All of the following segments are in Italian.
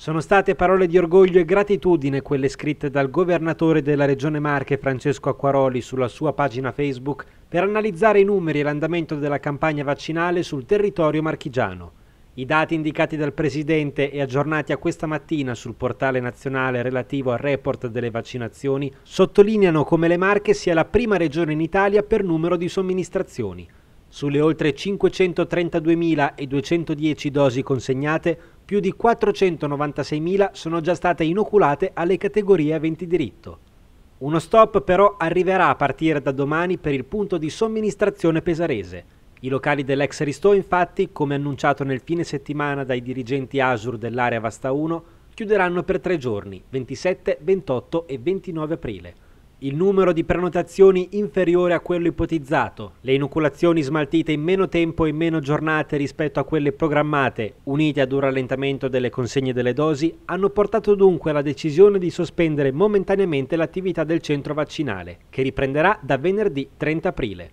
Sono state parole di orgoglio e gratitudine quelle scritte dal governatore della Regione Marche Francesco Acquaroli sulla sua pagina Facebook per analizzare i numeri e l'andamento della campagna vaccinale sul territorio marchigiano. I dati indicati dal Presidente e aggiornati a questa mattina sul portale nazionale relativo al report delle vaccinazioni sottolineano come le Marche sia la prima regione in Italia per numero di somministrazioni. Sulle oltre 532.210 dosi consegnate, più di 496.000 sono già state inoculate alle categorie aventi diritto. Uno stop però arriverà a partire da domani per il punto di somministrazione pesarese. I locali dell'ex Ristò infatti, come annunciato nel fine settimana dai dirigenti ASUR dell'area Vasta 1, chiuderanno per tre giorni, 27, 28 e 29 aprile il numero di prenotazioni inferiore a quello ipotizzato, le inoculazioni smaltite in meno tempo e meno giornate rispetto a quelle programmate, unite ad un rallentamento delle consegne delle dosi, hanno portato dunque alla decisione di sospendere momentaneamente l'attività del centro vaccinale, che riprenderà da venerdì 30 aprile.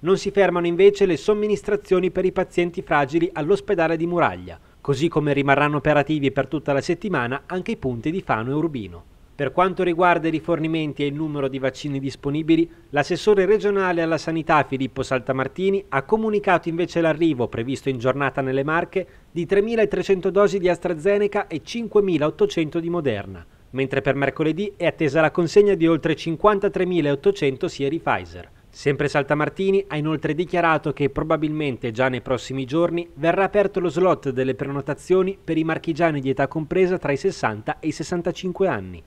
Non si fermano invece le somministrazioni per i pazienti fragili all'ospedale di Muraglia, così come rimarranno operativi per tutta la settimana anche i punti di Fano e Urbino. Per quanto riguarda i rifornimenti e il numero di vaccini disponibili, l'assessore regionale alla sanità Filippo Saltamartini ha comunicato invece l'arrivo, previsto in giornata nelle Marche, di 3.300 dosi di AstraZeneca e 5.800 di Moderna, mentre per mercoledì è attesa la consegna di oltre 53.800 sieri Pfizer. Sempre Saltamartini ha inoltre dichiarato che probabilmente già nei prossimi giorni verrà aperto lo slot delle prenotazioni per i marchigiani di età compresa tra i 60 e i 65 anni.